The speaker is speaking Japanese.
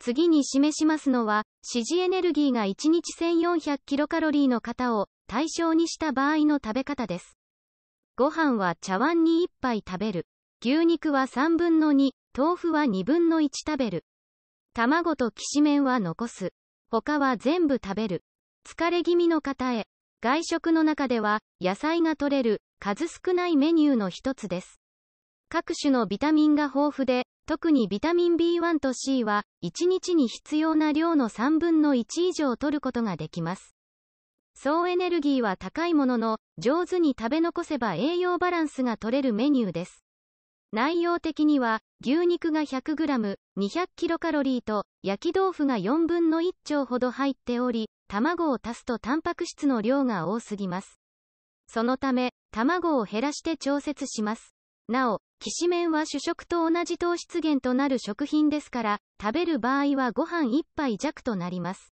次に示しますのは、支持エネルギーが1日1 4 0 0カロリーの方を対象にした場合の食べ方です。ご飯は茶碗に1杯食べる。牛肉は3分の2、豆腐は2分の1食べる。卵ときしめんは残す。他は全部食べる。疲れ気味の方へ。外食の中では、野菜が取れる、数少ないメニューの一つです。各種のビタミンが豊富で、特にビタミン B1 と C は、1日に必要な量の3分の1以上取ることができます。総エネルギーは高いものの、上手に食べ残せば栄養バランスが取れるメニューです。内容的には、牛肉が 100g、200kcal と、焼き豆腐が4分の1丁ほど入っており、卵を足すとタンパク質の量が多すぎます。そのため、卵を減らして調節します。なお、きしめんは主食と同じ糖質源となる食品ですから、食べる場合はご飯1杯弱となります。